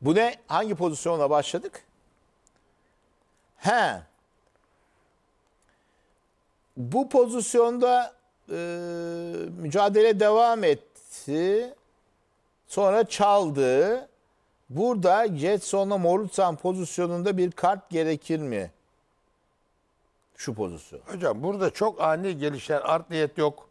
Bu ne? Hangi pozisyonla başladık? He. Bu pozisyonda e, mücadele devam etti. Sonra çaldı. Burada Jetson'la Morutsan pozisyonunda bir kart gerekir mi? Şu pozisyon. Hocam burada çok ani gelişen art niyet yok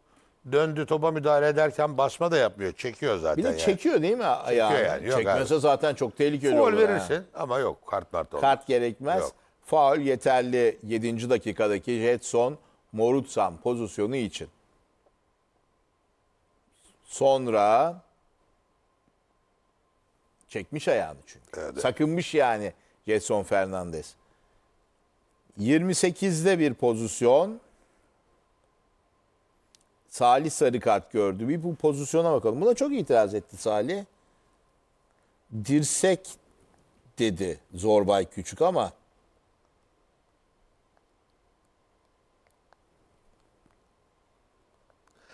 döndü topa müdahale ederken basma da yapmıyor. Çekiyor zaten. Bir de yani. çekiyor değil mi ayağını? Çekiyor yani, yok Çekmese abi. zaten çok tehlikeli Faul olur. verirsin ha. ama yok kart mart olur. Kart gerekmez. Yok. Faul yeterli 7. dakikadaki Jetson Morutsan pozisyonu için. Sonra çekmiş ayağını çünkü. Evet. Sakınmış yani Jetson Fernandez. 28'de bir pozisyon. Salih sarı kart gördü. Bir bu pozisyona bakalım. Buna çok itiraz etti Salih. Dirsek dedi Zorbay Küçük ama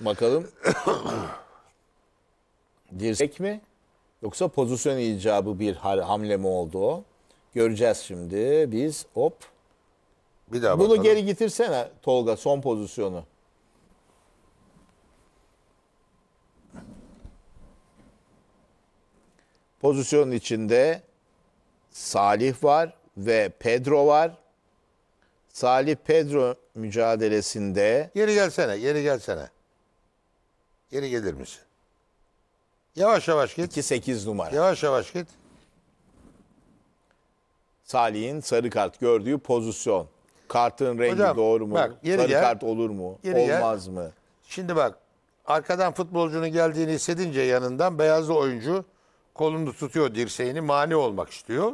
bakalım dirsek mi yoksa pozisyon icabı bir hamle mi oldu o? Göreceğiz şimdi biz hop. Bir daha Bunu bakalım. geri getirsene Tolga son pozisyonu. Pozisyonun içinde Salih var ve Pedro var. Salih Pedro mücadelesinde Yeri gelsene, yeri gelsene. Yeri gelir misin? Yavaş yavaş git. 28 numara. Yavaş yavaş git. Salih'in sarı kart gördüğü pozisyon. Kartın rengi Hocam, doğru mu? bak, yeri sarı gel. kart olur mu? Yeri gel. Olmaz mı? Şimdi bak arkadan futbolcunun geldiğini hissedince yanından beyazlı oyuncu kolunu tutuyor dirseğini mani olmak istiyor.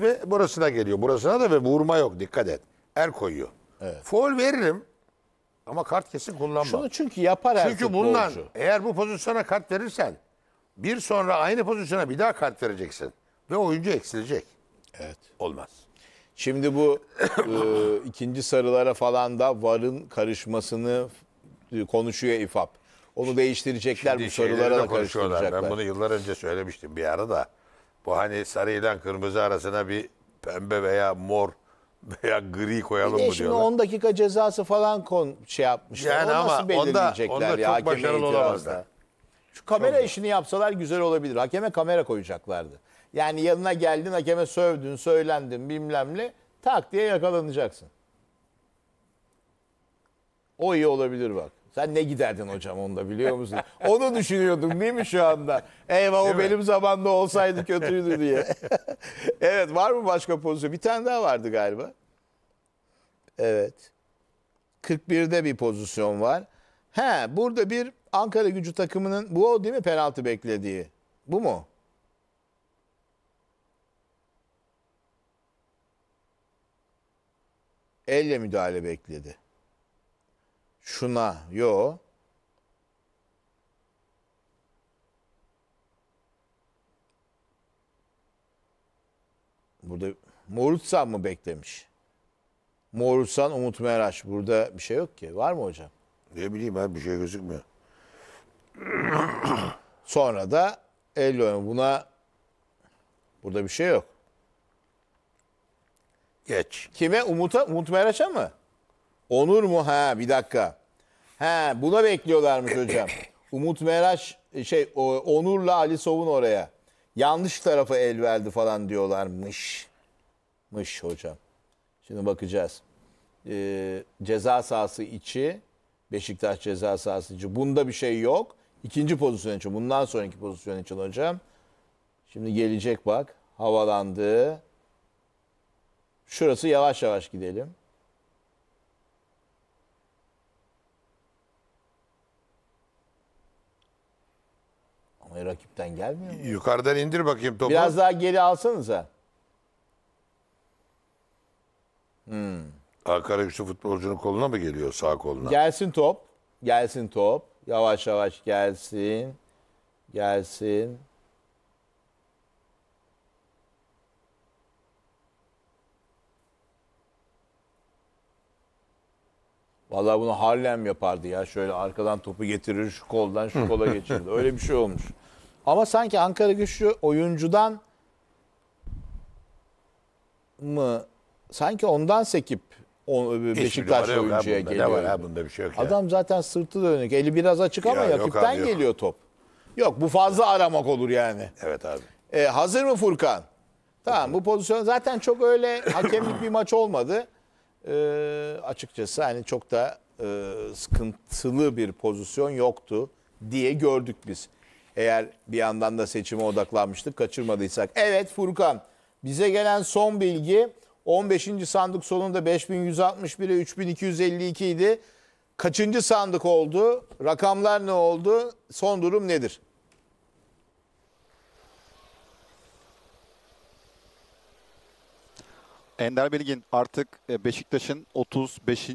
Ve burasına geliyor. Burasına da ve vurma yok dikkat et. Er koyuyor. Evet. Foul veririm ama kart kesin kullanma. Şunu çünkü yapar erkek Çünkü bundan doğrusu. eğer bu pozisyona kart verirsen bir sonra aynı pozisyona bir daha kart vereceksin. Ve oyuncu eksilecek. Evet. Olmaz. Şimdi bu e, ikinci sarılara falan da VAR'ın karışmasını konuşuyor İFAP. Onu değiştirecekler Şimdi bu sorulara da konuşuyorlar. Ben bunu yıllar önce söylemiştim bir ara da. Bu hani sarı ile kırmızı arasına bir pembe veya mor veya gri koyalım mı diyorlar. Şimdi 10 dakika cezası falan kon şey yapmışlar. Yani ama nasıl belirleyecekler onda, onda ya çok başarılı olamazlar. Şu kamera çok işini yapsalar güzel olabilir. Hakeme kamera koyacaklardı. Yani yanına geldin hakeme sövdün, söylendin bilmem ne tak diye yakalanacaksın. O iyi olabilir bak. Sen ne giderdin hocam onda biliyor musun? Onu düşünüyordum değil mi şu anda? Eyvah değil o mi? benim zamanda olsaydı kötüydü diye. evet var mı başka pozisyon? Bir tane daha vardı galiba. Evet. 41'de bir pozisyon var. He burada bir Ankara gücü takımının bu o değil mi penaltı beklediği? Bu mu? Elle müdahale bekledi şuna yo burada Moğolutsan mı beklemiş? Moğolutsan Umut Meraş burada bir şey yok ki. Var mı hocam? Ne bileyim abi bir şey gözükmüyor. Sonra da 50 Buna burada bir şey yok. Geç. Kime? Umut'a, Umut Meraş'a mı? Onur mu? Ha bir dakika. He buna bekliyorlarmış hocam. Umut Meraş e, şey Onur'la Ali Sovun oraya. Yanlış tarafı el verdi falan diyorlarmış. Mış hocam. Şimdi bakacağız. Ee, ceza sahası içi Beşiktaş ceza sahası içi. Bunda bir şey yok. İkinci pozisyon için. Bundan sonraki pozisyon için hocam. Şimdi gelecek bak. Havalandı. Şurası yavaş yavaş gidelim. Ama rakipten gelmiyor mu? Yukarıdan indir bakayım topu. Biraz daha geri alsanıza. Hmm. Ankara güçlü futbolcunun koluna mı geliyor sağ koluna? Gelsin top. Gelsin top. Yavaş yavaş gelsin. Gelsin. Vallahi bunu Harlem yapardı ya. Şöyle arkadan topu getirir, şu koldan şu kola geçirir. Öyle bir şey olmuş. Ama sanki Ankara güçlü oyuncudan mı sanki ondan sekip o, e, Beşiktaş oyuncuya geliyor. Ne var ha bunda bir şey yok ya. Adam zaten sırtı dönük. Eli biraz açık ama ya, yakıptan abi, geliyor top. Yok bu fazla aramak olur yani. Evet abi. Ee, hazır mı Furkan? Tamam bu pozisyon zaten çok öyle hakemlik bir maç olmadı. Ee, açıkçası hani çok da e, sıkıntılı bir pozisyon yoktu diye gördük biz. Eğer bir yandan da seçime odaklanmıştık kaçırmadıysak. Evet Furkan bize gelen son bilgi 15. sandık sonunda 5161'e 3252 idi. Kaçıncı sandık oldu? Rakamlar ne oldu? Son durum nedir? Ender Bilgin artık e, Beşiktaş'ın 35.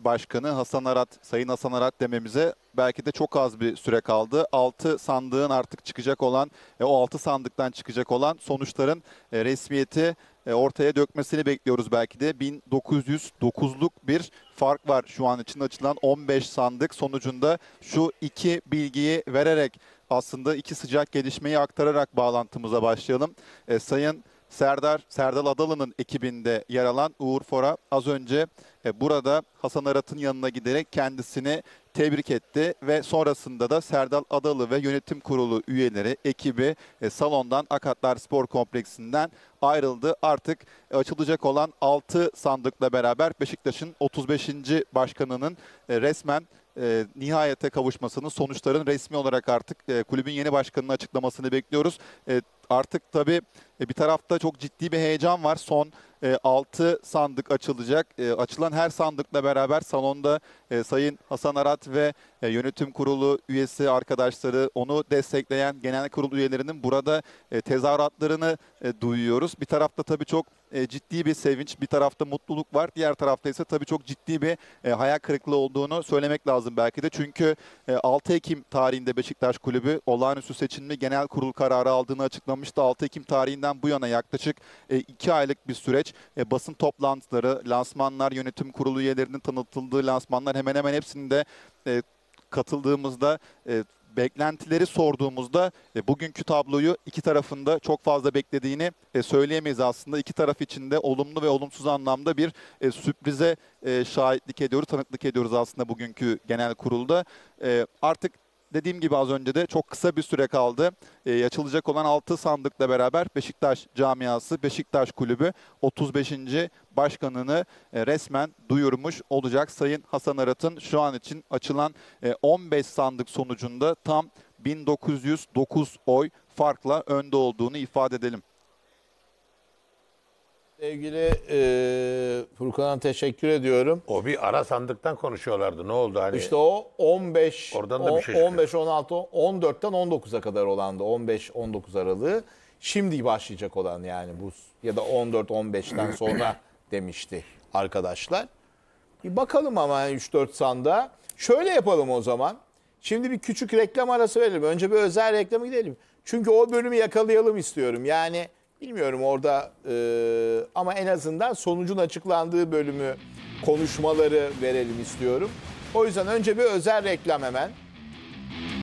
başkanı Hasan Arat, Sayın Hasan Arat dememize belki de çok az bir süre kaldı. 6 sandığın artık çıkacak olan, e, o 6 sandıktan çıkacak olan sonuçların e, resmiyeti ortaya dökmesini bekliyoruz belki de. 1909'luk bir fark var şu an için açılan 15 sandık sonucunda şu iki bilgiyi vererek aslında iki sıcak gelişmeyi aktararak bağlantımıza başlayalım. Sayın Serdar, Serdal Adalı'nın ekibinde yer alan Uğur Fora az önce e, burada Hasan Arat'ın yanına giderek kendisini tebrik etti ve sonrasında da Serdal Adalı ve yönetim kurulu üyeleri, ekibi e, salondan Akatlar Spor Kompleksinden ayrıldı. Artık e, açılacak olan 6 sandıkla beraber Beşiktaş'ın 35. başkanının resmen e, nihayete kavuşmasının sonuçlarının resmi olarak artık e, kulübün yeni başkanının açıklamasını bekliyoruz. E, Artık tabii e, bir tarafta çok ciddi bir heyecan var. Son 6 e, sandık açılacak. E, açılan her sandıkla beraber salonda Sayın Hasan Arat ve yönetim kurulu üyesi arkadaşları onu destekleyen genel kurul üyelerinin burada tezahüratlarını duyuyoruz. Bir tarafta tabii çok ciddi bir sevinç, bir tarafta mutluluk var. Diğer tarafta ise tabii çok ciddi bir hayal kırıklığı olduğunu söylemek lazım belki de. Çünkü 6 Ekim tarihinde Beşiktaş Kulübü olağanüstü seçimli genel kurul kararı aldığını açıklamıştı başlamamıştı. 6 Ekim tarihinden bu yana yaklaşık 2 e, aylık bir süreç. E, basın toplantıları, lansmanlar, yönetim kurulu üyelerinin tanıtıldığı lansmanlar hemen hemen hepsinde e, katıldığımızda beklentileri sorduğumuzda e, bugünkü tabloyu iki tarafında çok fazla beklediğini e, söyleyemeyiz aslında. İki taraf içinde olumlu ve olumsuz anlamda bir e, sürprize e, şahitlik ediyoruz, tanıklık ediyoruz aslında bugünkü genel kurulda. E, artık dediğim gibi az önce de çok kısa bir süre kaldı. E, açılacak olan 6 sandıkla beraber Beşiktaş camiası, Beşiktaş kulübü 35. başkanını e, resmen duyurmuş olacak. Sayın Hasan Arat'ın şu an için açılan e, 15 sandık sonucunda tam 1909 oy farkla önde olduğunu ifade edelim. Sevgili e, Furkan'a teşekkür ediyorum. O bir ara sandıktan konuşuyorlardı. Ne oldu hani? İşte o 15 Oradan da bir şey 15 16 14'ten 19'a kadar olandı. 15 19 aralığı. Şimdi başlayacak olan yani bu ya da 14 15'ten sonra demişti arkadaşlar. Bir bakalım ama 3 4 sanda. Şöyle yapalım o zaman. Şimdi bir küçük reklam arası verelim. Önce bir özel reklamı gidelim. Çünkü o bölümü yakalayalım istiyorum. Yani Bilmiyorum orada e, ama en azından sonucun açıklandığı bölümü konuşmaları verelim istiyorum. O yüzden önce bir özel reklam hemen.